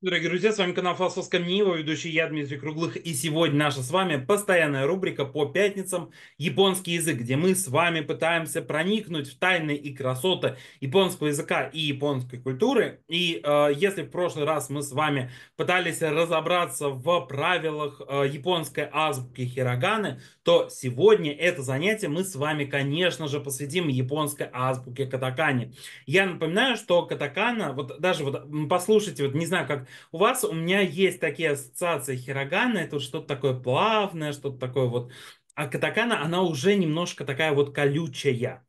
Дорогие друзья, с вами канал Философская Нива, ведущий я, Дмитрий Круглых. И сегодня наша с вами постоянная рубрика по пятницам «Японский язык», где мы с вами пытаемся проникнуть в тайны и красоты японского языка и японской культуры. И э, если в прошлый раз мы с вами пытались разобраться в правилах э, японской азбуки хироганы, то сегодня это занятие мы с вами, конечно же, посвятим японской азбуке катакане. Я напоминаю, что катакана, вот даже вот послушайте, вот не знаю, как у вас, у меня есть такие ассоциации хирогана, это что-то такое плавное, что-то такое вот. А катакана, она уже немножко такая вот колючая.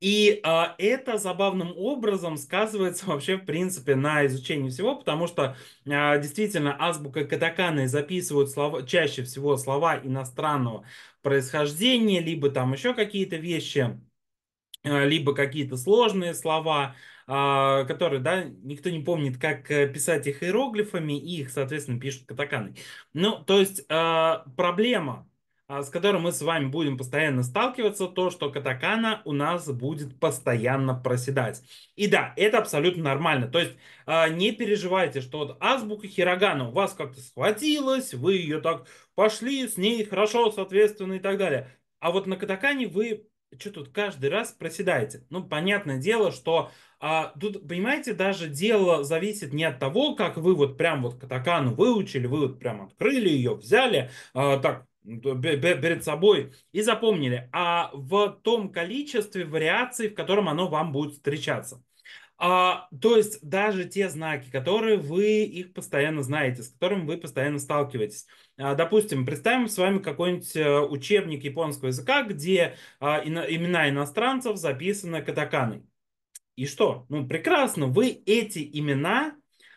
И а, это забавным образом сказывается вообще, в принципе, на изучении всего, потому что а, действительно азбука катаканы записывают слова, чаще всего слова иностранного происхождения, либо там еще какие-то вещи, а, либо какие-то сложные слова, а, которые, да, никто не помнит, как э, писать их иероглифами, и их, соответственно, пишут катаканой. Ну, то есть а, проблема а, с которой мы с вами будем постоянно сталкиваться, то, что катакана у нас будет постоянно проседать. И да, это абсолютно нормально. То есть не переживайте, что вот азбука Хирогана у вас как-то схватилась, вы ее так пошли, с ней хорошо, соответственно, и так далее. А вот на катакане вы что тут каждый раз проседаете? Ну, понятное дело, что а, тут, понимаете, даже дело зависит не от того, как вы вот прям вот катакану выучили, вы вот прям открыли ее, взяли, а, так, перед собой и запомнили, а в том количестве вариаций, в котором оно вам будет встречаться. А, то есть даже те знаки, которые вы их постоянно знаете, с которыми вы постоянно сталкиваетесь. А, допустим, представим с вами какой-нибудь э, учебник японского языка, где а, ино, имена иностранцев записаны катаканой. И что? Ну, прекрасно, вы эти имена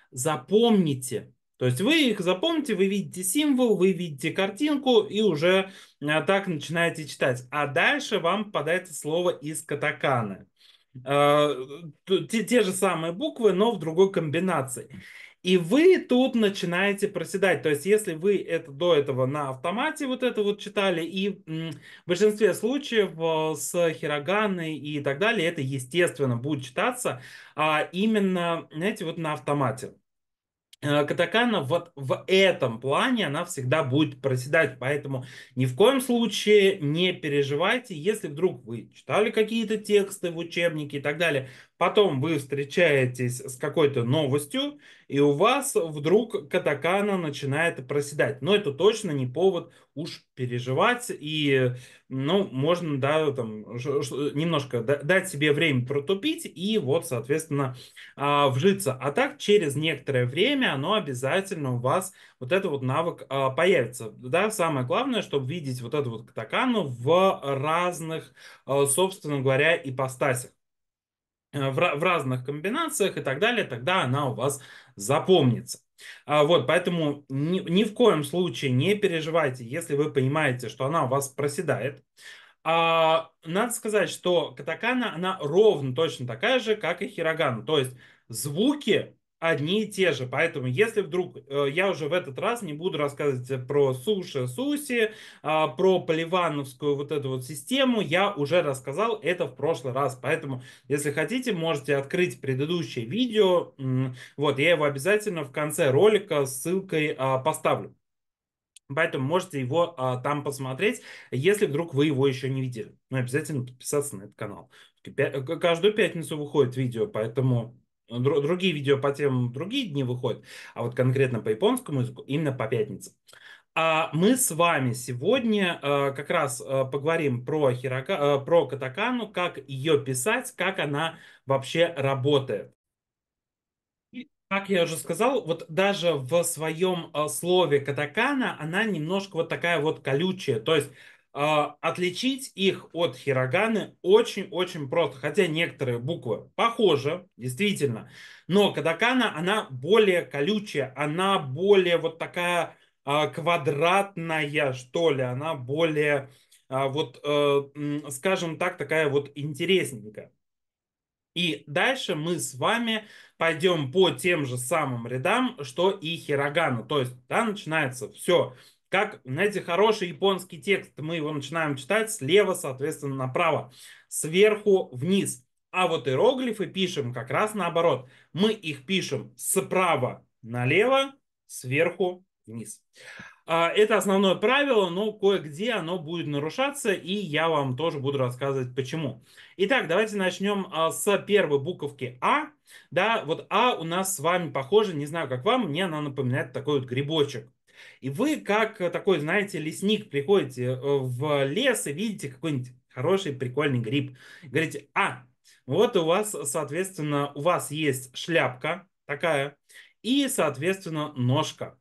запомните. То есть вы их запомните, вы видите символ, вы видите картинку и уже э, так начинаете читать. А дальше вам попадается слово из катаканы. Э, те, те же самые буквы, но в другой комбинации. И вы тут начинаете проседать. То есть, если вы это до этого на автомате вот это вот читали, и в большинстве случаев э, с хироганой и так далее, это, естественно, будет читаться а именно, знаете, вот на автомате. Э, катакана вот в этом плане она всегда будет проседать, поэтому ни в коем случае не переживайте, если вдруг вы читали какие-то тексты в учебнике и так далее, Потом вы встречаетесь с какой-то новостью, и у вас вдруг катакана начинает проседать. Но это точно не повод уж переживать, и ну, можно да, там, немножко дать себе время протупить и вот, соответственно, а, вжиться. А так через некоторое время оно обязательно у вас, вот этот вот навык а, появится. Да? Самое главное, чтобы видеть вот эту вот катакану в разных, а, собственно говоря, ипостасях. Э, в разных комбинациях и так далее, тогда она у вас запомнится. А вот, поэтому ни, ни в коем случае не переживайте, если вы понимаете, что она у вас проседает. А, надо сказать, что катакана, она ровно точно такая же, как и хирогана. То есть звуки одни и те же. Поэтому, если вдруг э, я уже в этот раз не буду рассказывать э, про суши, суси, а, про поливановскую вот эту вот систему, я уже рассказал это в прошлый раз. Поэтому, если хотите, можете открыть предыдущее видео. Вот, я его обязательно в конце ролика ссылкой а, поставлю. Поэтому можете его а, там посмотреть, если вдруг вы его еще не видели. Ну, обязательно подписаться на этот канал. Каждую пятницу выходит видео, поэтому ну, другие видео по темам другие дни выходят, а вот конкретно по японскому языку именно по пятницам. А мы с вами сегодня э, как раз э, поговорим про, хирока, э, про катакану, как ее писать, как она вообще работает. И, как я уже сказал, вот даже в своем слове катакана она немножко вот такая вот колючая. То есть а, отличить их от хироганы очень-очень просто. Хотя некоторые буквы похожи, действительно. Но кадакана, она более колючая, она более вот такая а, квадратная, что ли. Она более, а, вот, э, скажем так, такая вот интересненькая. И дальше мы с вами пойдем по тем же самым рядам, что и хирогана. То есть, да, начинается все как, знаете, хороший японский текст, мы его начинаем читать слева, соответственно, направо, сверху вниз. А вот иероглифы пишем как раз наоборот. Мы их пишем справа налево, сверху вниз. А, это основное правило, но кое-где оно будет нарушаться, и я вам тоже буду рассказывать почему. Итак, давайте начнем а, с первой буковки А. Да, вот А у нас с вами похоже, не знаю как вам, мне она напоминает такой вот грибочек. И вы, как э, такой, знаете, лесник, приходите э, в лес и видите какой-нибудь хороший, прикольный гриб. Говорите, а, вот у вас, соответственно, у вас есть шляпка такая и, соответственно, ножка.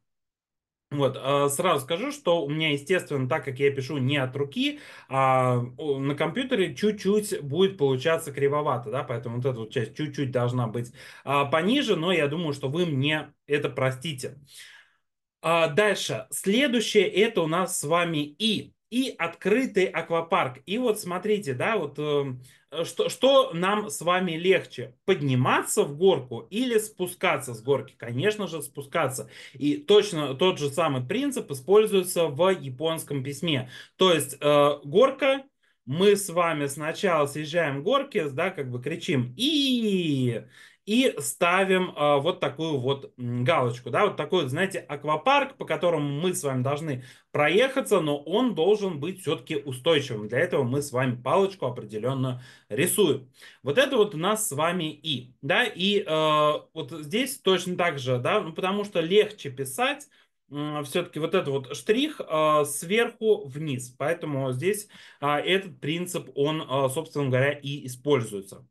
Вот, э, сразу скажу, что у меня, естественно, так как я пишу не от руки, а на компьютере чуть-чуть будет получаться кривовато, да, поэтому вот эта вот часть чуть-чуть должна быть а, пониже, но я думаю, что вы мне это простите. А, дальше. Следующее это у нас с вами И. И открытый аквапарк. И вот смотрите, да, вот эм, э, что, что нам с вами легче? Подниматься в горку или спускаться с горки? Конечно же, спускаться. И точно тот же самый принцип используется в японском письме. То есть э, горка, мы с вами сначала съезжаем горки, да, как бы кричим и и ставим э, вот такую вот галочку, да, вот такой, знаете, аквапарк, по которому мы с вами должны проехаться, но он должен быть все-таки устойчивым. Для этого мы с вами палочку определенно рисуем. Вот это вот у нас с вами и, да, и э, вот здесь точно так же, да, ну, потому что легче писать, все-таки вот этот вот штрих а, сверху вниз. Поэтому здесь этот принцип, он, собственно говоря, и используется.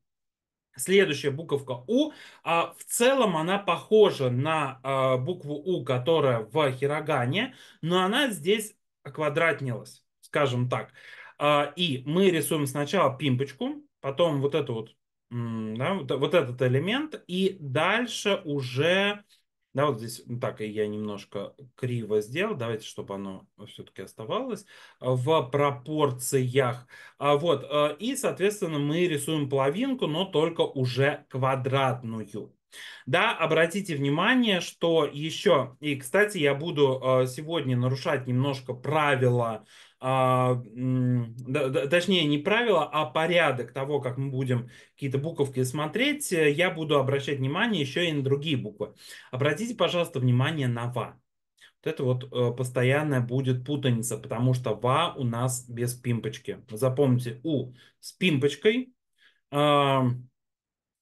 Следующая буковка У. А в целом она похожа на а, букву У, которая в хирогане, но она здесь квадратнилась, скажем так. А, и мы рисуем сначала пимпочку, потом вот эту вот, да, вот, вот этот элемент, и дальше уже да, вот здесь так и я немножко криво сделал. Давайте, чтобы оно все-таки оставалось в пропорциях. А вот, э, и, соответственно, мы рисуем половинку, но только уже квадратную. Да, обратите внимание, что еще, и, кстати, я буду э, сегодня нарушать немножко правила а, точнее не правила, а порядок того, как мы будем какие-то буковки смотреть, э, я буду обращать внимание еще и на другие буквы. Обратите, пожалуйста, внимание на «ва». Вот это вот э, постоянная будет путаница, потому что «ва» у нас без пимпочки. Запомните, «у» с пимпочкой, а,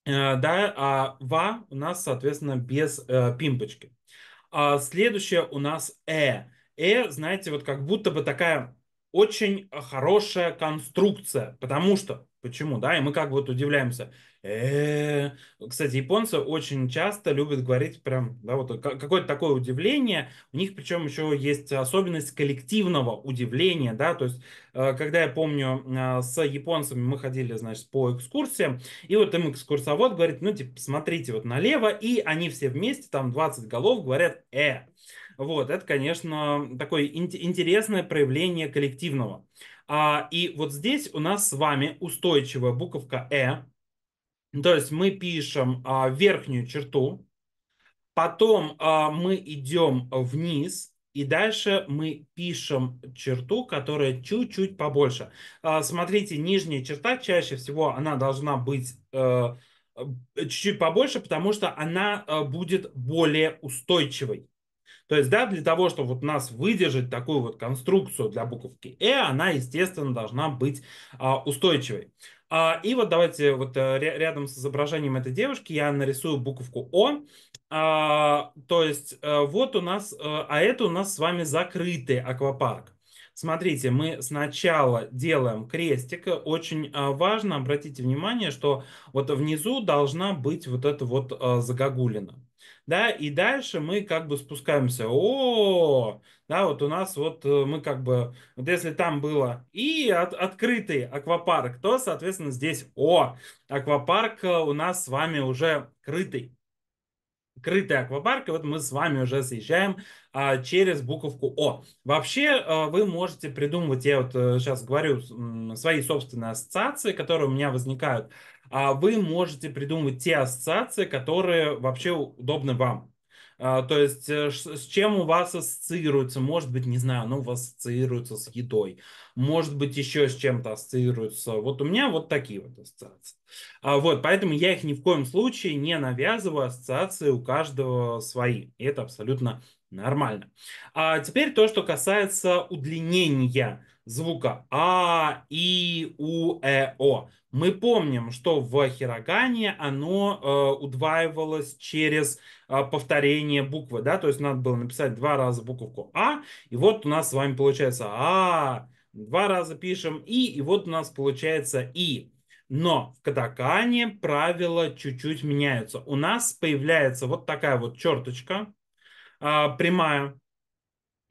э, да, а «ва» у нас, соответственно, без пимпочки. А следующее у нас «э». «э», знаете, вот как будто бы такая очень хорошая конструкция, потому что, почему, да, и мы как бы вот удивляемся. Э-э-э. Кстати, японцы очень часто любят говорить прям, да, вот какое-то такое удивление. У них причем еще есть особенность коллективного удивления, да, то есть, э, когда я помню, э, с японцами мы ходили, значит, по экскурсиям, и вот им экскурсовод говорит, ну, типа, смотрите вот налево, и они все вместе, там 20 голов, говорят «э». Вот, это, конечно, такое интересное проявление коллективного. А, и вот здесь у нас с вами устойчивая буковка «э». То есть мы пишем а, верхнюю черту, потом а, мы идем вниз, и дальше мы пишем черту, которая чуть-чуть побольше. А, смотрите, нижняя черта чаще всего она должна быть э, чуть-чуть побольше, потому что она э, будет более устойчивой. То есть, да, для того, чтобы вот нас выдержать такую вот конструкцию для буковки «э», она, естественно, должна быть а, устойчивой. А, и вот давайте вот э, рядом с изображением этой девушки я нарисую буковку «о». А, то есть, э, вот у нас, э, а это у нас с вами закрытый аквапарк. Смотрите, мы сначала делаем крестик. Очень важно, обратите внимание, что вот внизу должна быть вот эта вот загогулина да, и дальше мы как бы спускаемся, о, да, вот у нас вот э, мы как бы, вот если там было и от, открытый аквапарк, то, соответственно, здесь о, аквапарк э, у нас с вами уже крытый, крытый аквапарк, и вот мы с вами уже съезжаем а, через буковку О. Вообще а, вы можете придумывать, я вот сейчас э, говорю свои собственные ассоциации, которые у меня возникают, а вы можете придумывать те ассоциации, которые вообще удобны вам. А, то есть э, с чем у вас ассоциируется, может быть, не знаю, ну, ассоциируется с едой, может быть, еще с чем-то ассоциируется. Вот у меня вот такие вот ассоциации. А, вот, поэтому я их ни в коем случае не навязываю, ассоциации у каждого свои. И это абсолютно нормально. А теперь то, что касается удлинения звука А, И, У, Э, О. Мы помним, что в хирогане оно э, удваивалось через э, повторение буквы, да, то есть надо было написать два раза буковку А, и вот у нас с вами получается А, два раза пишем И, и вот у нас получается И. Но в катакане правила чуть-чуть меняются. У нас появляется вот такая вот черточка э, прямая,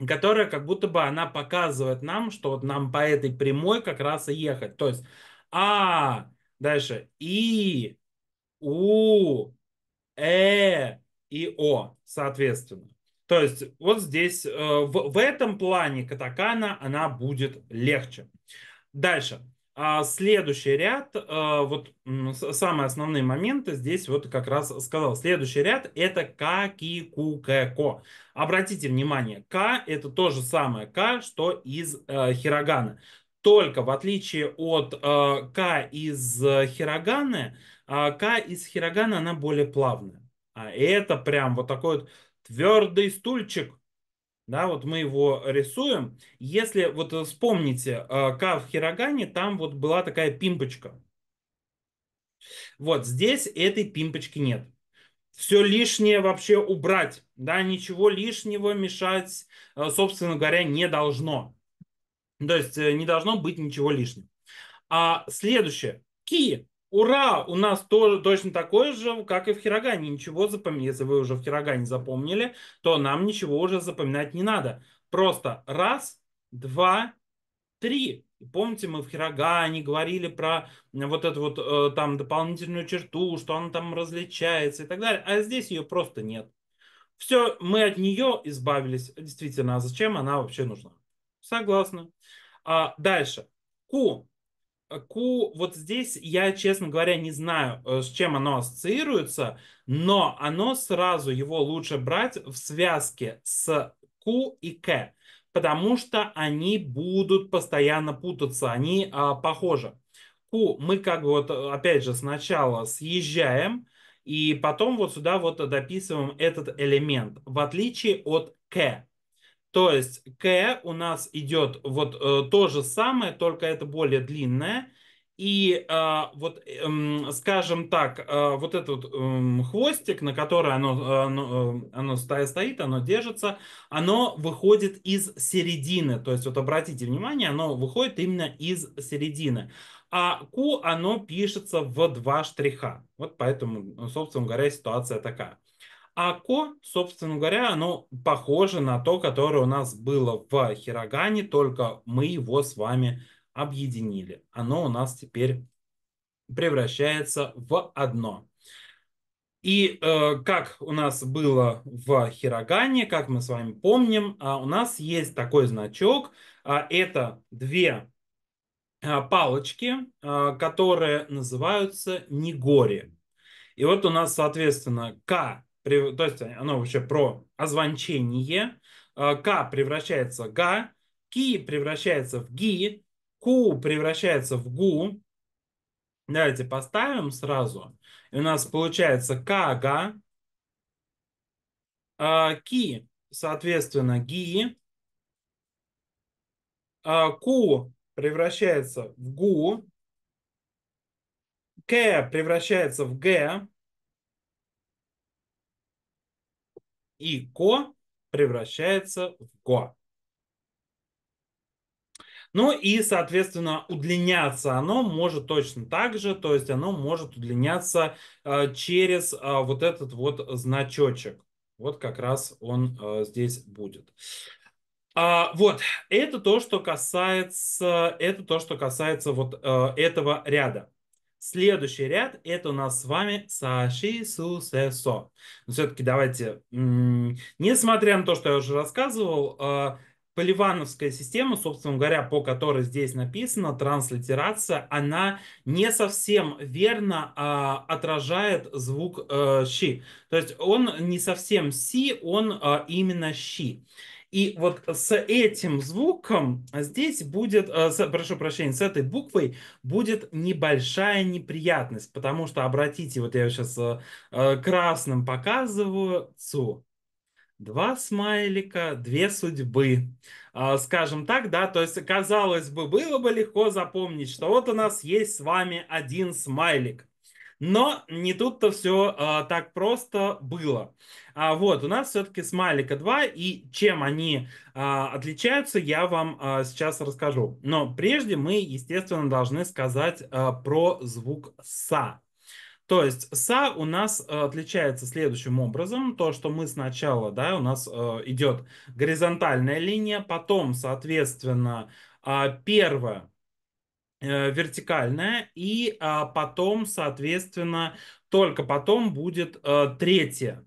которая как будто бы она показывает нам, что вот нам по этой прямой как раз и ехать. То есть А, дальше И, У, Э и О, соответственно. То есть вот здесь, э, в, в этом плане катакана она будет легче. Дальше. А следующий ряд, э, вот самые основные моменты здесь вот как раз сказал. Следующий ряд это К, Ки, Ку, К, Ко. Обратите внимание, К это то же самое К, что из э, Хирогана. Только в отличие от э, К из э, Хироганы, э, а К из Хирогана она более плавная. А это прям вот такой вот твердый стульчик, да, вот мы его рисуем. Если вот э, вспомните, э, как в Хирогане, там вот была такая пимпочка. Вот здесь этой пимпочки нет. Все лишнее вообще убрать, да, ничего лишнего мешать, э, собственно говоря, не должно. То есть не должно быть ничего лишнего. А следующее, ки. Ура! У нас тоже точно такое же, как и в Хирогане. Ничего запомнить. Если вы уже в Хирогане запомнили, то нам ничего уже запоминать не надо. Просто раз, два, три. И помните, мы в Хирогане говорили про вот эту вот э, там дополнительную черту, что она там различается и так далее. А здесь ее просто нет. Все, мы от нее избавились. Действительно, а зачем она вообще нужна? Согласна. А дальше. ку Ку, вот здесь я, честно говоря, не знаю, э, с чем оно ассоциируется, но оно сразу его лучше брать в связке с Ку и К, потому что они будут постоянно путаться, они а, похожи. Ку мы как бы вот э, опять же сначала съезжаем, и потом вот сюда вот дописываем этот элемент, в отличие от К. То есть К у нас идет вот э, то же самое, только это более длинное. И э, вот, э, скажем так, э, вот этот э, хвостик, на который оно, э, оно, э, оно стоит, оно держится, оно выходит из середины. То есть вот обратите внимание, оно выходит именно из середины. А Q, оно пишется в два штриха. Вот поэтому, собственно говоря, ситуация такая. АКО, собственно говоря, оно похоже на то, которое у нас было в Хирогане, только мы его с вами объединили. Оно у нас теперь превращается в одно. И э, как у нас было в Хирогане, как мы с вами помним, э, у нас есть такой значок. Э, это две э, палочки, э, которые называются нигори. И вот у нас, соответственно, К то есть оно вообще про озвончение, а, к превращается в га, ки превращается в ги, ку превращается в гу. Давайте поставим сразу. И у нас получается кага, а, ки, соответственно, ги, а, ку превращается в гу, к превращается в г, И ко превращается в го. Ну и, соответственно, удлиняться оно может точно так же, то есть оно может удлиняться э, через э, вот этот вот значочек. Вот как раз он э, здесь будет. А, вот, это то, что касается, это то, что касается вот этого ряда. Следующий ряд – это у нас с вами саши су се со. Но ну, все-таки давайте, несмотря на то, что я уже рассказывал, а, поливановская система, собственно говоря, по которой здесь написано, транслитерация, она не совсем верно а, отражает звук э, щи. То есть он не совсем си, он а, именно щи. И вот с этим звуком здесь будет, э, с, прошу прощения, с этой буквой будет небольшая неприятность, потому что, обратите, вот я сейчас э, э, красным показываю ЦУ два смайлика, две судьбы. А, скажем так, да, то есть, казалось бы, было бы легко запомнить, что вот у нас есть с вами один смайлик. Но не тут-то все а, так просто было. А, вот, у нас все-таки смайлика 2, и чем они а, отличаются, я вам а, сейчас расскажу. Но прежде мы, естественно, должны сказать а, про звук «са». То есть са у нас а, отличается следующим образом. То, что мы сначала, да, у нас а, идет горизонтальная линия, потом, соответственно, а, первая Э, вертикальная, и а, потом, соответственно, только потом будет а, третья.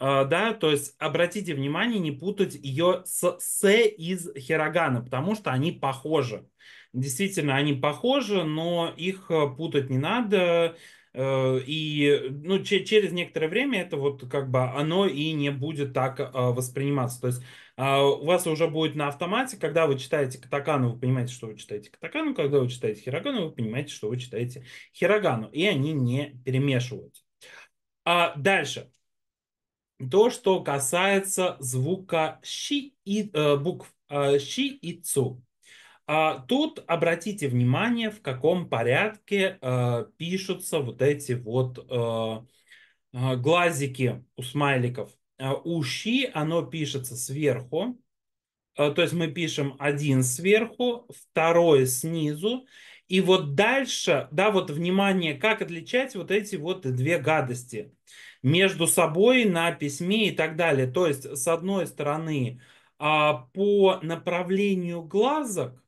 Э, да, то есть обратите внимание, не путать ее с «с» из Хирогана, потому что они похожи. Действительно, они похожи, но их путать не надо. Э, и ну, через некоторое время это вот как бы оно и не будет так а, восприниматься. То есть а, у вас уже будет на автомате, когда вы читаете катакану, вы понимаете, что вы читаете катакану, когда вы читаете хирогану, вы понимаете, что вы читаете хирогану, и они не перемешиваются. А дальше. То, что касается звука щи и э, букв э, щи и цу. А тут обратите внимание, в каком порядке э, пишутся вот эти вот э, э, глазики у смайликов. У щи оно пишется сверху, то есть мы пишем один сверху, второй снизу, и вот дальше, да, вот внимание, как отличать вот эти вот две гадости между собой на письме и так далее. То есть с одной стороны а, по направлению глазок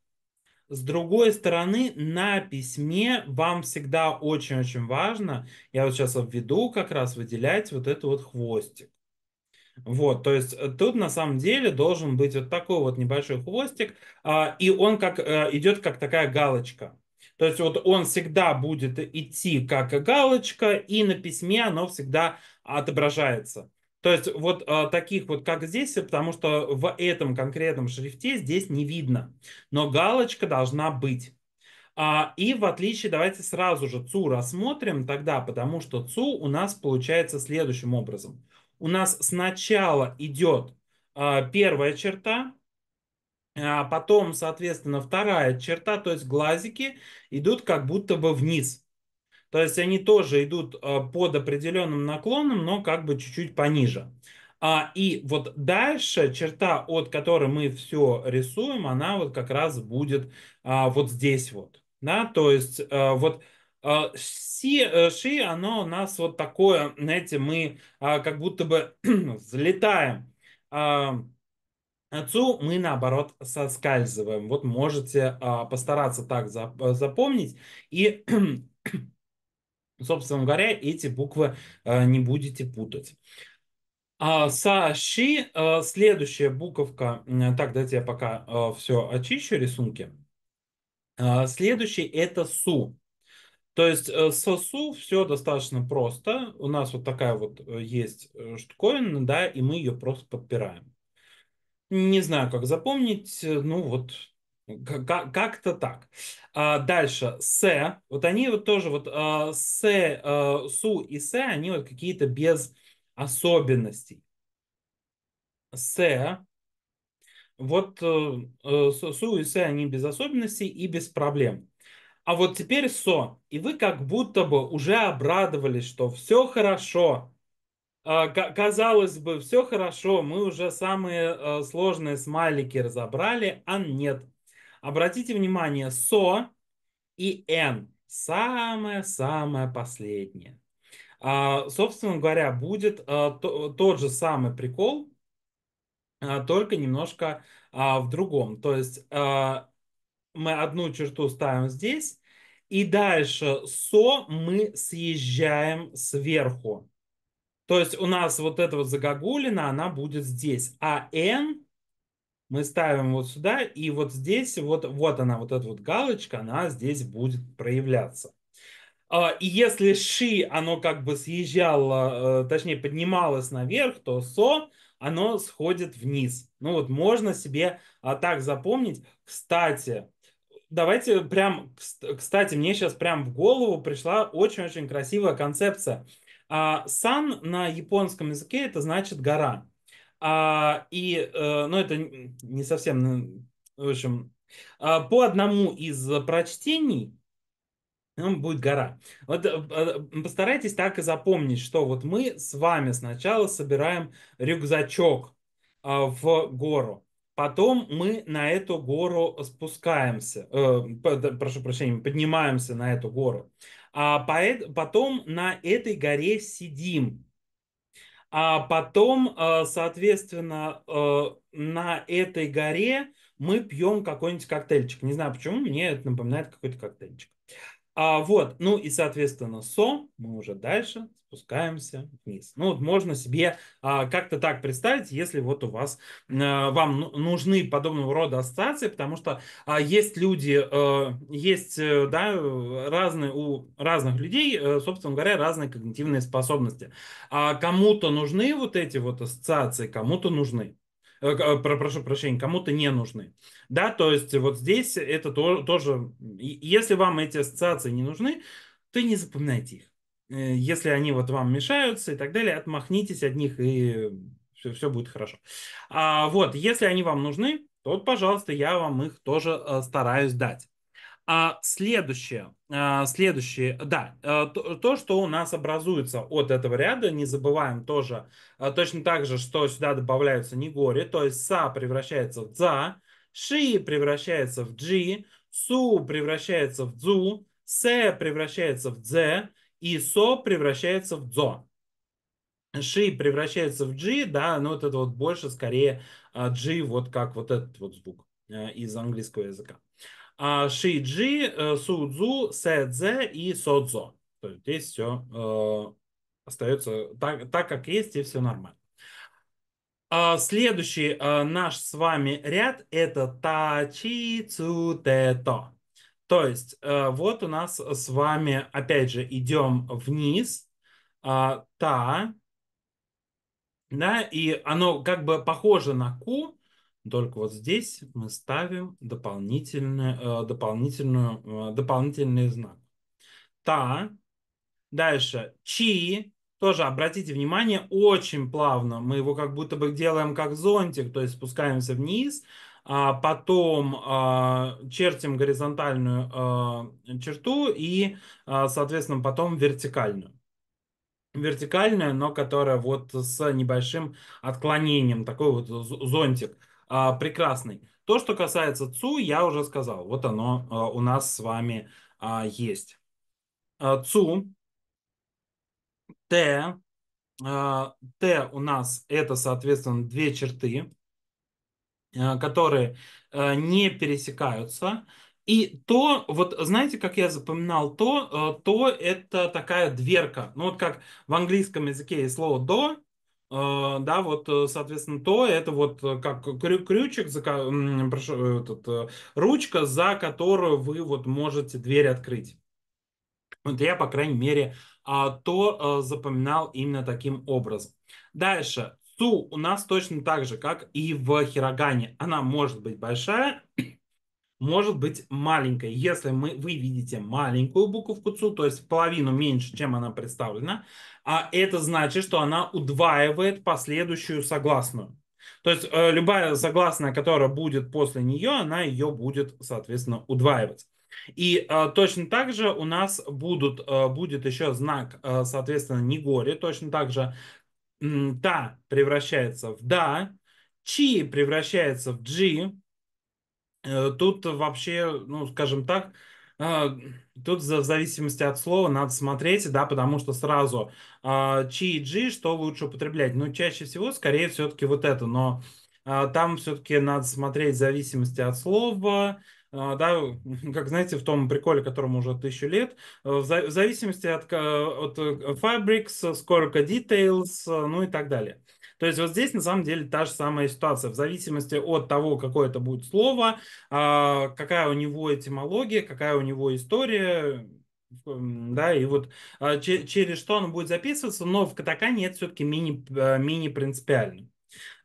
с другой стороны, на письме вам всегда очень-очень важно, я вот сейчас обведу как раз выделять вот этот вот хвостик. Вот, то есть э, тут на самом деле должен быть вот такой вот небольшой хвостик, а, и он как э, идет как такая галочка. То есть вот он всегда будет идти как галочка, и на письме оно всегда отображается. То есть вот э, таких вот, как здесь, э, потому что в этом конкретном шрифте здесь не видно. Но галочка должна быть. А, и в отличие, давайте сразу же ЦУ рассмотрим тогда, потому что ЦУ у нас получается следующим образом. У нас сначала идет э, первая черта, а потом, соответственно, вторая черта, то есть глазики идут как будто бы вниз. То есть они тоже идут а, под определенным наклоном, но как бы чуть-чуть пониже. А, и вот дальше черта, от которой мы все рисуем, она вот как раз будет а, вот здесь вот. Да? То есть а, вот а, си, э, ши, оно у нас вот такое, знаете, мы как будто бы взлетаем. А, Отцу мы наоборот соскальзываем. Вот можете постараться так запомнить. И собственно говоря, эти буквы э, не будете путать. А, Саши, э, следующая буковка, так, дайте я пока э, все очищу рисунки. А, следующий это Су. То есть со СУ все достаточно просто. У нас вот такая вот есть штуковина, да, и мы ее просто подпираем. Не знаю, как запомнить, ну вот как-то так. А дальше. С. Вот они вот тоже вот а, С, а, Су и С, они вот какие-то без особенностей. С. Вот э, Су и С, они без особенностей и без проблем. А вот теперь Со. И вы как будто бы уже обрадовались, что все хорошо. А, казалось бы, все хорошо, мы уже самые э, сложные смайлики разобрали, а нет, Обратите внимание, со и н Самое-самое последнее. А, собственно говоря, будет а, то, тот же самый прикол, а, только немножко а, в другом. То есть а, мы одну черту ставим здесь, и дальше со мы съезжаем сверху. То есть у нас вот эта вот загогулина, она будет здесь. А n мы ставим вот сюда, и вот здесь, вот, вот она, вот эта вот галочка, она здесь будет проявляться. А, и если ши, оно как бы съезжало, э, точнее поднималось наверх, то со, оно сходит вниз. Ну вот можно себе а, так запомнить. Кстати, давайте прям, кстати, мне сейчас прям в голову пришла очень-очень красивая концепция. А, сан на японском языке это значит гора. А, и, э, ну, это не совсем, в общем, а, по одному из прочтений он ну, будет гора. Вот э, постарайтесь так и запомнить, что вот мы с вами сначала собираем рюкзачок а, в гору. Потом мы на эту гору спускаемся, э, прошу прощения, поднимаемся на эту гору. А потом на этой горе сидим а потом, э, соответственно, э, на этой горе мы пьем какой-нибудь коктейльчик. Не знаю почему, мне это напоминает какой-то коктейльчик. А, вот, ну и, соответственно, со мы уже дальше спускаемся вниз. Ну вот можно себе а, как-то так представить, если вот у вас, а, вам ну, нужны подобного рода ассоциации, потому что а, есть люди, а, есть, э, да, разные, у разных людей, э, собственно говоря, разные когнитивные способности. А кому-то нужны вот эти вот ассоциации, кому-то нужны. Э, э, про, прошу прощения, кому-то не нужны. Да, то есть вот здесь это то, тоже, если вам эти ассоциации не нужны, то не запоминайте их. Э, если они вот вам мешаются и так далее, отмахнитесь от них и все, все будет хорошо. А вот, если они вам нужны, то вот, пожалуйста, я вам их тоже стараюсь дать. А следующее, а, следующее, да, э, то, то, что у нас образуется от этого ряда, не забываем тоже, а, точно так же, что сюда добавляются нигори, то есть са превращается в за, ши превращается в джи, су превращается в дзу, се превращается в дзе и со превращается в дзо. Ши превращается в джи, да, но вот это вот больше скорее а, джи, вот как вот этот вот звук э, из английского языка. А ши Шиджи, э, Судзу, Сэдзе и Содзо. То есть здесь все э, остается так, так, как есть, и все нормально. А следующий э, наш с вами ряд – это та чи Тачи Цутето. То есть вот у нас с вами, опять же, идем вниз. А, та, да, и оно как бы похоже на Ку, только вот здесь мы ставим дополнительный, э, дополнительную, э, дополнительный знак. Та. Дальше. Чи. Тоже обратите внимание, очень плавно. Мы его как будто бы делаем как зонтик, то есть спускаемся вниз, а потом а, чертим горизонтальную а, черту и, а, соответственно, потом вертикальную вертикальную, но которая вот с небольшим отклонением, такой вот зонтик. А, прекрасный. То, что касается ЦУ, я уже сказал. Вот оно а, у нас с вами а, есть. А, ЦУ, Т, а, Т у нас это, соответственно, две черты, а, которые а, не пересекаются. И то, вот знаете, как я запоминал то, э, то это такая дверка. Ну вот как в английском языке есть слово до, а, да, вот, э, соответственно, то это вот э, как крю крючик, за, прошу, э, этот, ручка, за которую вы вот можете дверь открыть. Вот я, по крайней мере, а, то запоминал именно таким образом. Дальше. Су у нас точно так же, как и в Хирогане. Она может быть большая, может быть маленькой. Если мы, вы видите маленькую буковку ЦУ, то есть половину меньше, чем она представлена, а это значит, что она удваивает последующую согласную. То есть э, любая согласная, которая будет после нее, она ее будет, соответственно, удваивать. И э, точно так же у нас будут, э, будет еще знак, э, соответственно, Нигори. Точно так же та превращается в да, чи превращается в джи, Э, тут вообще, ну, скажем так, а, Тут в зависимости от слова надо смотреть, да, потому что сразу а, чи и джи, что лучше употреблять. Ну, чаще всего, скорее, все-таки вот это, но а, там все-таки надо смотреть в зависимости от слова, да, как знаете, в том приколе, которому уже тысячу лет, в, зависимости от, от э, fabrics, сколько details, ну и так далее. То есть вот здесь на самом деле та же самая ситуация. В зависимости от того, какое это будет слово, а, какая у него этимология, какая у него история, да, и вот а, через что оно будет записываться, но в катакане это все-таки мини, а, мини принципиально.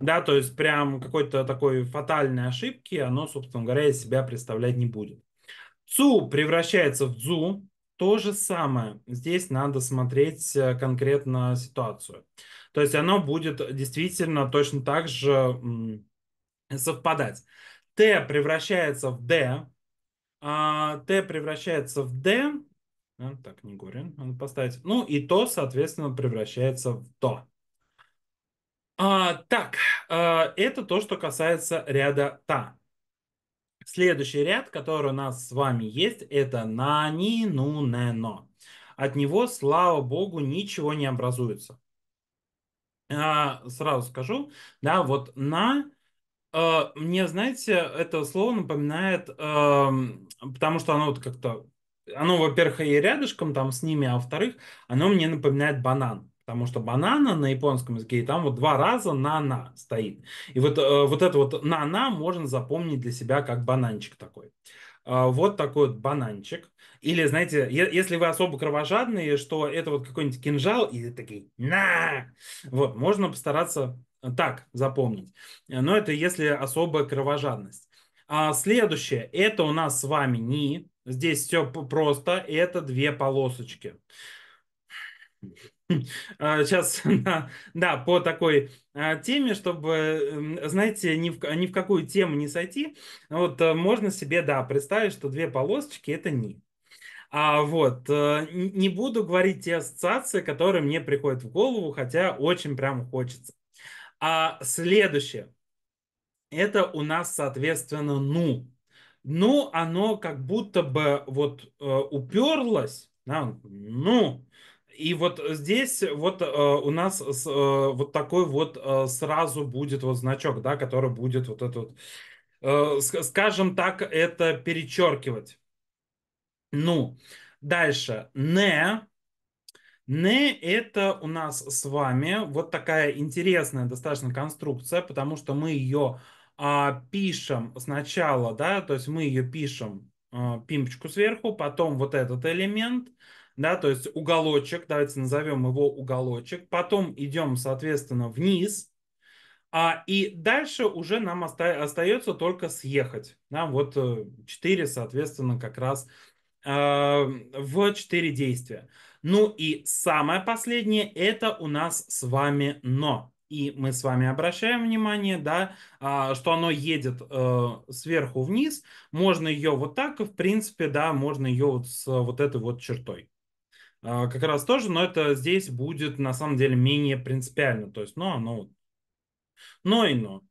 Да, то есть прям какой-то такой фатальной ошибки оно, собственно говоря, из себя представлять не будет. Цу превращается в дзу, то же самое. Здесь надо смотреть э, конкретно ситуацию. То есть оно будет действительно точно так же совпадать. Т превращается в Д. А Т превращается в Д. Так, не горен, надо поставить. Ну и то, соответственно, превращается в то. А, так, а, это то, что касается ряда та. Следующий ряд, который у нас с вами есть, это нани, ну, не, но. От него, слава богу, ничего не образуется. А, сразу скажу, да, вот на э, мне, знаете, это слово напоминает, эм, потому что оно вот как-то, оно, во-первых, и рядышком там с ними, а во-вторых, оно мне напоминает банан. Потому что банана на японском языке, и там вот два раза на-на стоит. И вот, э, вот это вот на-на можно запомнить для себя как бананчик такой. Э, вот такой вот бананчик. Или, знаете, если вы особо кровожадные, что это вот какой-нибудь кинжал, и такие на! Вот, можно постараться э, так запомнить. Но это если особая кровожадность. А следующее, это у нас с вами ни. Здесь все просто, это две полосочки сейчас, а, да, по такой а, теме, чтобы, эм, знаете, ни в, а, ни в какую тему не сойти, вот э, можно себе, да, представить, что две полосочки – это нить. А вот, э, не буду говорить те ассоциации, которые мне приходят в голову, хотя очень прям хочется. А следующее. Это у нас, соответственно, ну. Ну, оно как будто бы вот э, уперлось, да, ну, и вот э, здесь вот э, у нас с, э, вот такой вот э, сразу будет вот значок, да, который будет вот этот, э, скажем так, это перечеркивать. Ну, дальше. Не. Не это у нас с вами вот такая интересная достаточно конструкция, потому что мы ее э, а, пишем сначала, да, то есть мы ее пишем э, пимпочку сверху, потом вот этот элемент, да, то есть уголочек, давайте назовем его уголочек, потом идем, соответственно, вниз, а, и дальше уже нам оста- остается только съехать, да, вот 4, э, соответственно, как раз э, в 4 действия. Ну и самое последнее, это у нас с вами «но». И мы с вами обращаем внимание, да, а, что оно едет э, сверху вниз. Можно ее вот так, в принципе, да, можно ее вот с вот этой вот чертой. А, как раз тоже, но это здесь будет на самом деле менее принципиально. То есть, ну, оно... Но и но.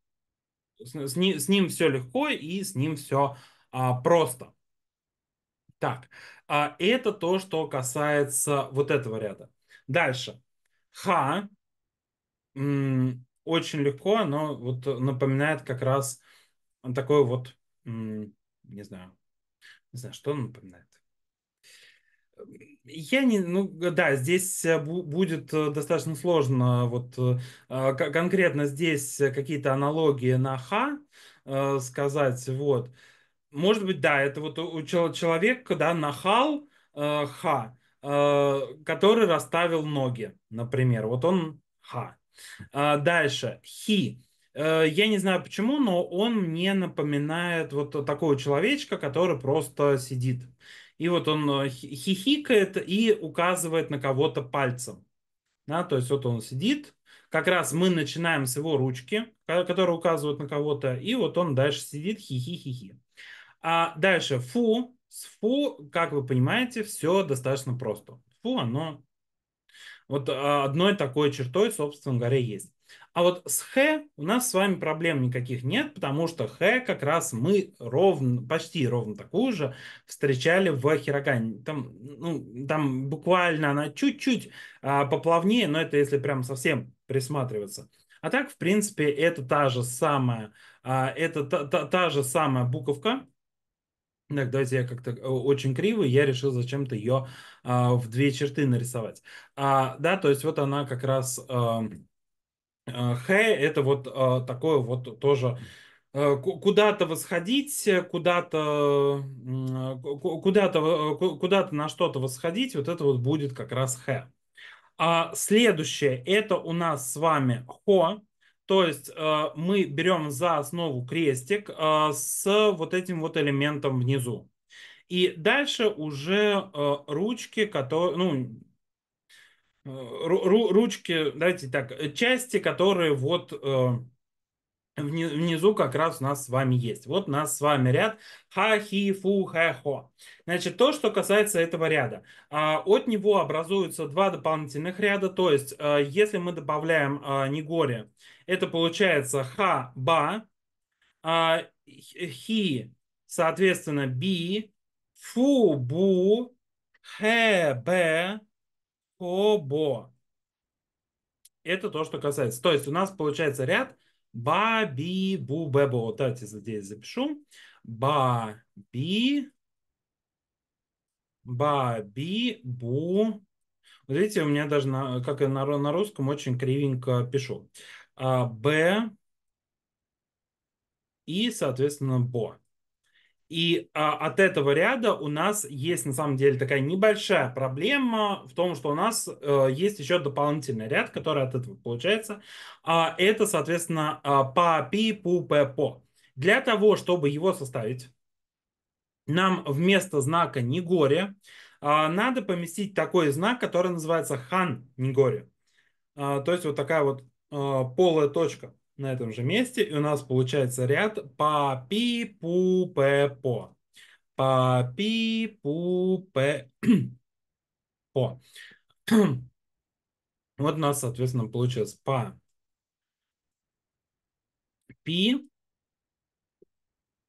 С, с, ним, с ним все легко и с ним все а, просто. Так, а это то, что касается вот этого ряда. Дальше. Х очень легко, оно вот напоминает как раз такой вот, не знаю, не знаю, что он напоминает. Я не, ну да, здесь э, будет э, достаточно сложно вот э, а, конкретно здесь какие-то аналогии на ха сказать, вот. Может быть, да, это вот у человека, да, нахал ха, который расставил ноги, например, вот он ха. А дальше хи. Я не знаю почему, но он мне напоминает вот такого человечка, который просто сидит и вот он э, хихикает и указывает на кого-то пальцем. Да, то есть вот он сидит, как раз мы начинаем с его ручки, которые указывают на кого-то, и вот он дальше сидит хихи-хихи. А дальше фу, с фу, как вы понимаете, все достаточно просто. Фу, оно вот а, одной такой чертой, собственно говоря, есть. А вот с Х у нас с вами проблем никаких нет, потому что Х как раз мы ровно, почти ровно такую же встречали в Хирогане. Там, ну, там буквально она чуть-чуть а, поплавнее, но это если прям совсем присматриваться. А так, в принципе, это та же самая, а, это та, та, та же самая буковка, так, давайте я как-то э, очень криво, я решил зачем-то ее а, в две черты нарисовать. А, да, то есть вот она как раз... А, а э, хэ – это вот а, такое вот тоже э, куда-то восходить, куда-то куда-то куда-то на что-то восходить, вот это вот будет как раз хэ. А следующее это у нас с вами хо, то есть э, мы берем за основу крестик э, с вот этим вот элементом внизу. И дальше уже э, ручки, которые, ну, ручки, давайте так, части, которые вот внизу как раз у нас с вами есть. Вот у нас с вами ряд ха, хи, фу, хэ, хо. Значит, то, что касается этого ряда. А, от него образуются два дополнительных ряда, то есть э, если мы добавляем э, негоре это получается ха, ба, а, хи, соответственно, би, фу, бу, хэ, бэ, хо, бо. Это то, что касается. То есть у нас получается ряд ба би бу бебо. Вот давайте здесь запишу. ба би ба би бу вот видите, у меня даже, на, как и на, на русском, очень кривенько пишу. А, Б и, соответственно, Бо. И а, от этого ряда у нас есть на самом деле такая небольшая проблема в том, что у нас а, есть еще дополнительный ряд, который от этого получается. А, это, соответственно, а, па, пи, пу, пе, по. Для того, чтобы его составить, нам вместо знака Нигоре а, надо поместить такой знак, который называется хан Нигоре. А, то есть вот такая вот а, полая точка на этом же месте. И у нас получается ряд па пи пу пе по па пи пу пе по Вот у нас, соответственно, получилось па пи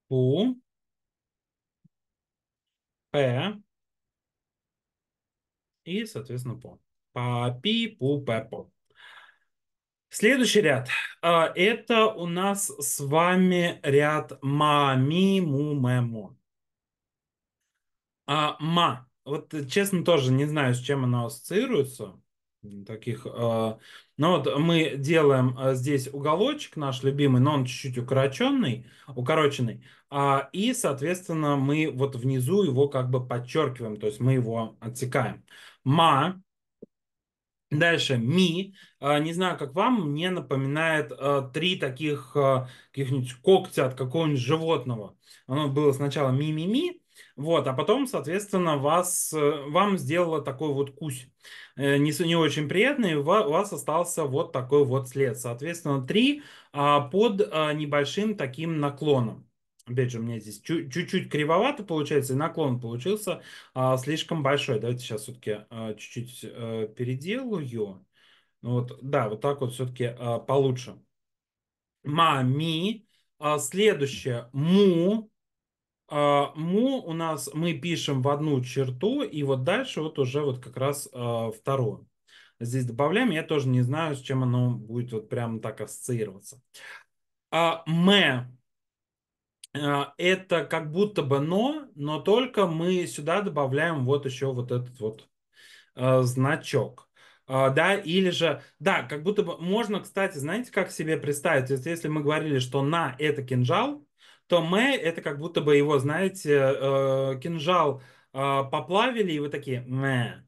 пу п и, соответственно, по. Па пи пу пе по. Следующий ряд. А, это у нас с вами ряд ма, ми, му, мэ, мо. А, ма. Вот честно тоже не знаю, с чем оно ассоциируется. Таких. А... Но вот мы делаем а, здесь уголочек наш любимый, но он чуть-чуть укороченный, укороченный. А, и, соответственно, мы вот внизу его как бы подчеркиваем, то есть мы его отсекаем. Ма Дальше, ми, а, не знаю, как вам, мне напоминает а, три таких а, каких-нибудь когтя от какого-нибудь животного. Оно было сначала ми-ми-ми, вот, а потом, соответственно, вас, э, вам сделала такой вот кусь. Э, не, не очень приятный, у вас остался вот такой вот след. Соответственно, три под небольшим таким наклоном. Опять же, у меня здесь чуть-чуть кривовато получается, и наклон получился а, слишком большой. Давайте сейчас все-таки а, чуть-чуть а, переделаю. Ну вот, да, вот так вот все-таки а, получше. Мами. А, следующее. Му. А, му у нас мы пишем в одну черту, и вот дальше вот уже вот как раз а, вторую. Здесь добавляем, я тоже не знаю, с чем оно будет вот прямо так ассоциироваться. А, мэ Э, это как будто бы но, но только мы сюда добавляем вот еще вот этот вот э, значок. Э, да, или же, да, как будто бы можно, кстати, знаете, как себе представить, если, если мы говорили, что на это кинжал, то мы это как будто бы его, знаете, кинжал поплавили, и вы такие мэ.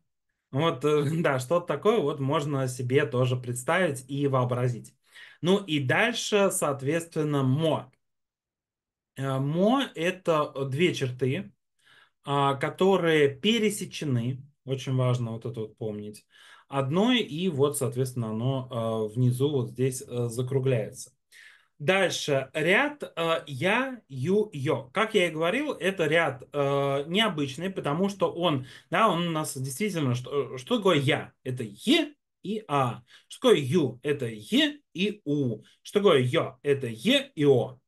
Вот, да, что-то такое вот можно себе тоже представить и вообразить. Ну и дальше, соответственно, мо. Э, мо – это э, две черты, а, которые пересечены, очень важно вот это вот помнить, одной, и вот, соответственно, оно э, внизу вот здесь закругляется. Дальше ряд я, ю, йо. Как я и говорил, это ряд необычный, потому что он, да, он у нас действительно, что, что такое я? Это е и а. Что такое ю? Это е и у. Что такое йо? Это е и о.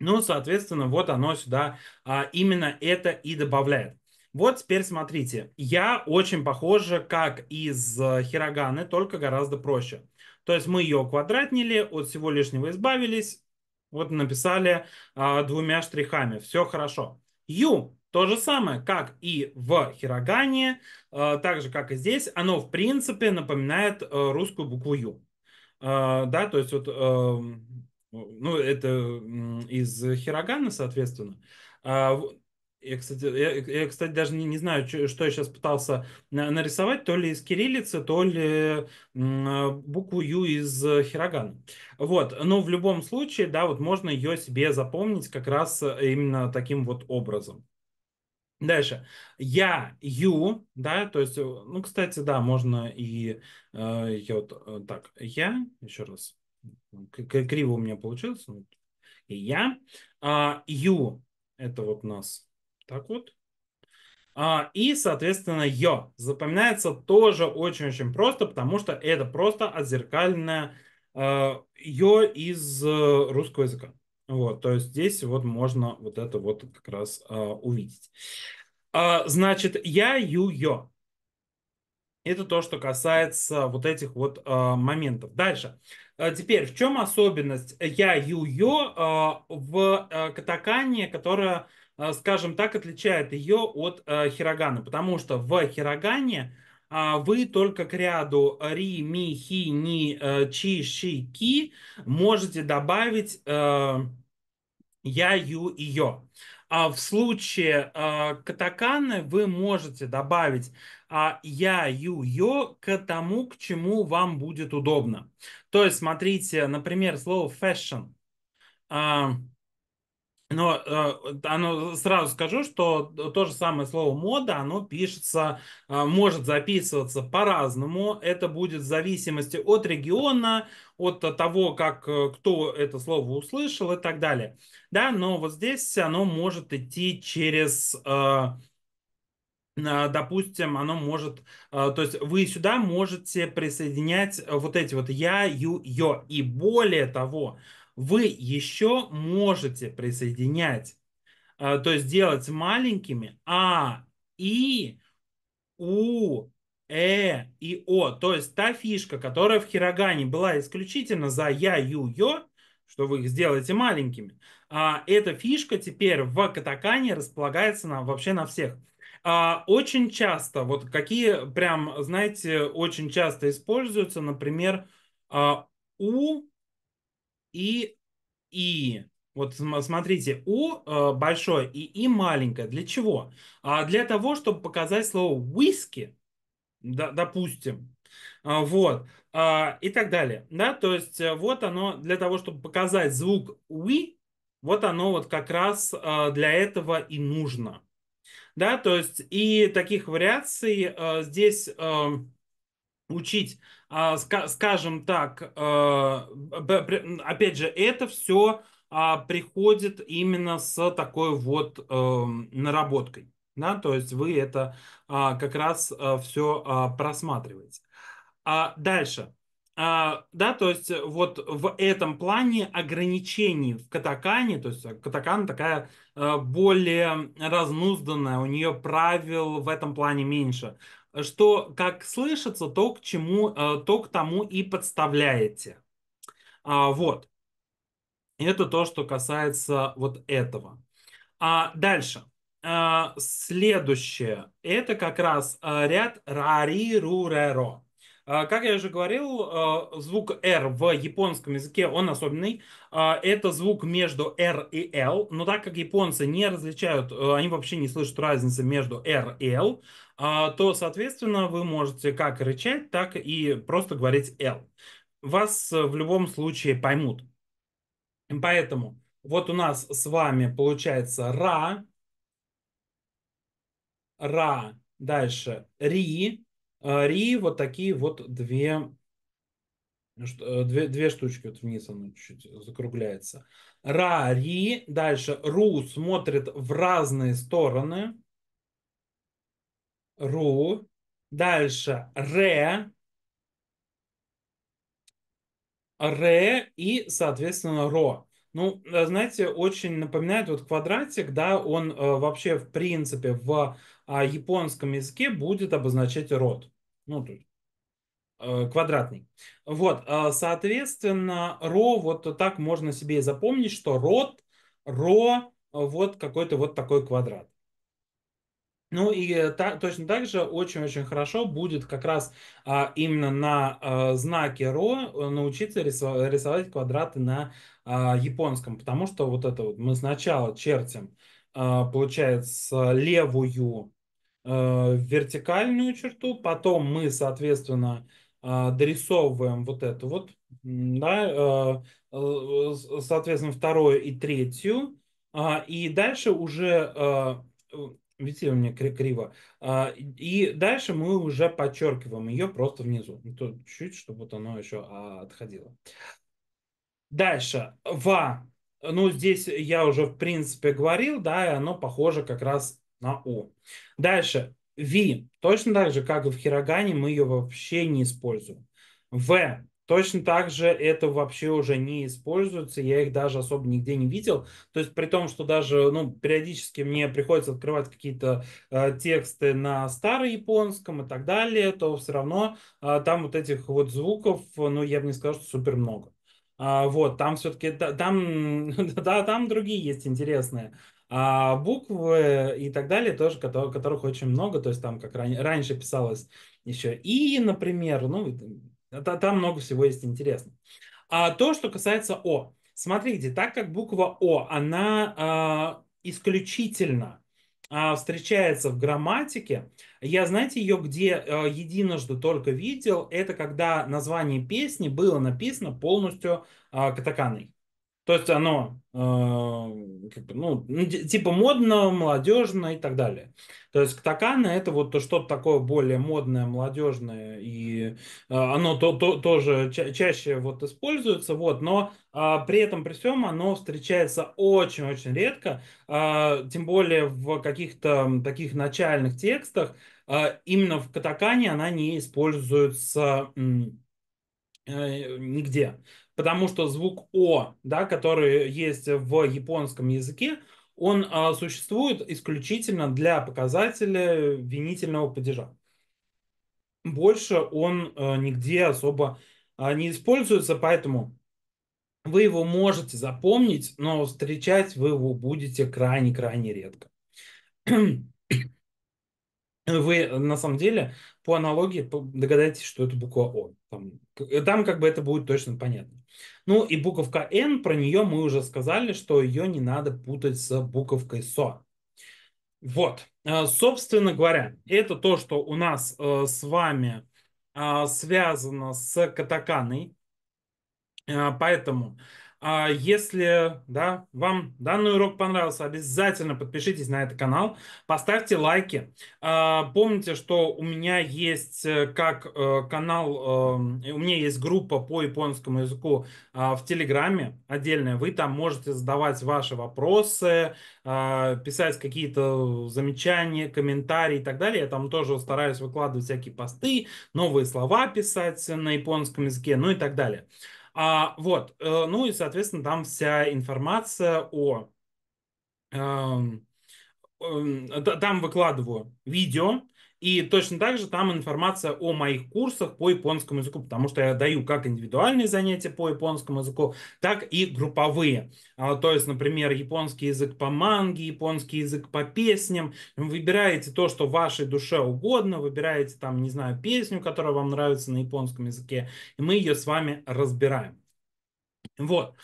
Ну, соответственно, вот оно сюда а, именно это и добавляет. Вот теперь смотрите, я очень похожа, как из э, Хироганы, только гораздо проще. То есть мы ее квадратнили, от всего лишнего избавились, вот написали а, двумя штрихами, все хорошо. U то же самое, как и в Хирогане, а, так же, как и здесь, оно в принципе напоминает а, русскую букву Ю. А, да, то есть вот эм, ну, это из Хирогана, соответственно. А Я, кстати, я, я, кстати даже не, не знаю, что я сейчас пытался нарисовать, то ли из кириллицы, то ли букву Ю из хирогана. Вот, но ну, в любом случае, да, вот можно ее себе запомнить как раз э, именно таким вот образом. Дальше. Я, you, да, то есть, э, ну, кстати, да, можно и э, я вот э, так, я, еще раз, криво у меня получилось. И я. А, ю это вот нас. Так вот. А, и, соответственно, yo запоминается тоже очень-очень просто, потому что это просто отзеркальное ее а, из э, русского языка. Вот, то есть здесь вот можно вот это вот как раз uh, увидеть. Значит, я, ю, йо. Это то, что касается вот этих вот моментов. Дальше. Э, теперь, в чем особенность я ю юё э, в э, катакане, которая, скажем так, отличает ее от хирогана? Потому что в хирогане вы только к ряду ри, ми, хи, ни, чи, ши, ки можете добавить я, ю и ё. А в случае а, катаканы вы можете добавить а, я, ю, ё к тому, к чему вам будет удобно. То есть, смотрите, например, слово fashion. А, но э, оно, сразу скажу, что то же самое слово мода, оно пишется, э, может записываться по-разному. Это будет в зависимости от региона, от э, того, как э, кто это слово услышал и так далее. Да, но вот здесь оно может идти через э, допустим, оно может, э, то есть вы сюда можете присоединять вот эти вот я, ю, ё. И более того, вы еще можете присоединять, э, то есть делать маленькими А, И, У, Э и О. То есть та фишка, которая в хирогане была исключительно за Я, Ю, Йо, что вы их сделаете маленькими, э, эта фишка теперь в катакане располагается на, вообще на всех. Э, очень часто, вот какие прям, знаете, очень часто используются, например, у и и. Вот смотрите, у э, большое и и маленькое. Для чего? А, для того, чтобы показать слово whisky, да, допустим, а, вот, а, и так далее, да, то есть э, вот оно для того, чтобы показать звук we, вот оно вот как раз э, для этого и нужно, да, то есть и таких вариаций здесь эм, учить а, скажем так, э, опять же, это все а, приходит именно с такой вот эм, наработкой. Да? То есть вы это а, как раз э, все просматриваете. Дальше. да, то есть вот в этом плане ограничений в катакане, то есть катакан такая э, более разнузданная, у нее правил в этом плане меньше что как слышится, то к чему, э, то к тому и подставляете. А, вот. Это то, что касается вот этого. А дальше. А, следующее. Это как раз э, ряд рари ру ре ро а, как я уже говорил, а, звук R в японском языке, он особенный. А, это звук между R и L, но так как японцы не различают, они вообще не слышат разницы между R и L, то, соответственно, вы можете как рычать, так и просто говорить L. Вас в любом случае поймут. Поэтому вот у нас с вами получается ра, ра, дальше ри, а, ри вот такие вот две, ну э, две, две штучки. Вот вниз оно чуть-чуть закругляется. Ра, Ри. Дальше Ру смотрит в разные стороны. Ру. Дальше Ре. Ре и, соответственно, Ро. Ну, э, знаете, очень напоминает вот квадратик, да, он э, вообще в принципе в а японском языке будет обозначать род, Ну, то есть э, квадратный. Вот, э, соответственно, ро вот так можно себе и запомнить, что род, ро, вот какой-то вот такой квадрат. Ну и та, точно так же очень-очень хорошо будет как раз а, именно на а, знаке ро научиться рисовать, рисовать квадраты на а, японском, потому что вот это вот мы сначала чертим, а, получается, левую Э, вертикальную черту, потом мы, соответственно, а, дорисовываем вот эту вот, да, э, э, соответственно, вторую и третью, а, и дальше уже, а, видите, у меня криво, и дальше мы уже подчеркиваем ее просто внизу, ну, тут чуть, чтобы вот оно еще отходило. Дальше, ва, ну здесь я уже в принципе говорил, да, и оно похоже как раз на У. Дальше. V. Точно так же, как и в Хирогане, мы ее вообще не используем. В. Точно так же это вообще уже не используется, я их даже особо нигде не видел. То есть при том, что даже ну, периодически мне приходится открывать какие-то э, тексты на старояпонском и так далее, то все равно э, там вот этих вот звуков, ну я бы не сказал, что супер много. А, вот, там все-таки, да, там, да, там другие есть интересные а буквы и так далее тоже, которых очень много, то есть там как раньше писалось еще и, например, ну, а там много всего есть интересного. А то, что касается О. Смотрите, так как буква О, она э, исключительно э, встречается в грамматике, я, знаете, ее где э, единожды только видел, это когда название песни было написано полностью э, катаканой. То есть оно э, как бы, ну, типа модно, молодежно и так далее. То есть ктаканы это вот что-то такое более модное, молодежное, и э, оно то, то, тоже ча- чаще вот используется, вот, но э, при этом при всем оно встречается очень-очень редко, э, тем более в каких-то таких начальных текстах, э, именно в катакане она не используется э, нигде потому что звук О, да, который есть в японском языке, он а, существует исключительно для показателя винительного падежа. Больше он а, нигде особо а, не используется, поэтому вы его можете запомнить, но встречать вы его будете крайне-крайне редко. Вы на самом деле по аналогии догадаетесь, что это буква О. Там, там как бы это будет точно понятно. Ну и буковка N, про нее мы уже сказали, что ее не надо путать с буковкой СО. Вот, э, собственно говоря, это то, что у нас э, с вами э, связано с катаканой. Поэтому а если да, вам данный урок понравился, обязательно подпишитесь на этот канал, поставьте лайки. А, помните, что у меня есть э, как э, канал, эм, у меня есть группа по японскому языку а, в Телеграме отдельная. Вы там можете задавать ваши вопросы, писать какие-то замечания, комментарии и так далее. Я там тоже стараюсь выкладывать всякие посты, новые слова писать на японском языке, ну и так далее. А, вот, э, ну и, соответственно, там вся информация о... Эм, эм, там выкладываю видео, и точно так же там информация о моих курсах по японскому языку, потому что я даю как индивидуальные занятия по японскому языку, так и групповые. А, то есть, например, японский язык по манге, японский язык по песням. Выбираете то, что вашей душе угодно, выбираете там, не знаю, песню, которая вам нравится на японском языке, и мы ее с вами разбираем. Вот.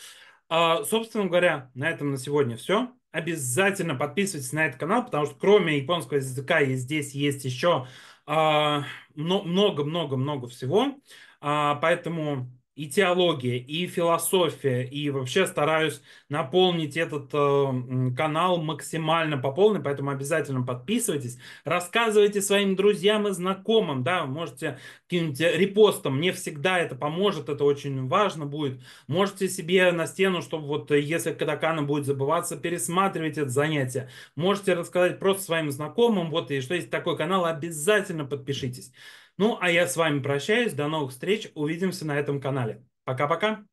А, собственно говоря, на этом на сегодня все обязательно подписывайтесь на этот канал, потому что кроме японского языка и здесь есть еще а, много-много-много всего. А, поэтому и теология, и философия, и вообще стараюсь наполнить этот э, канал максимально по полной, поэтому обязательно подписывайтесь, рассказывайте своим друзьям и знакомым, да, можете каким-нибудь репостом, мне всегда это поможет, это очень важно будет, можете себе на стену, чтобы вот э, если Кадакана будет забываться, пересматривать это занятие, можете рассказать просто своим знакомым, вот и что есть такой канал, обязательно подпишитесь. Ну, а я с вами прощаюсь. До новых встреч. Увидимся на этом канале. Пока-пока.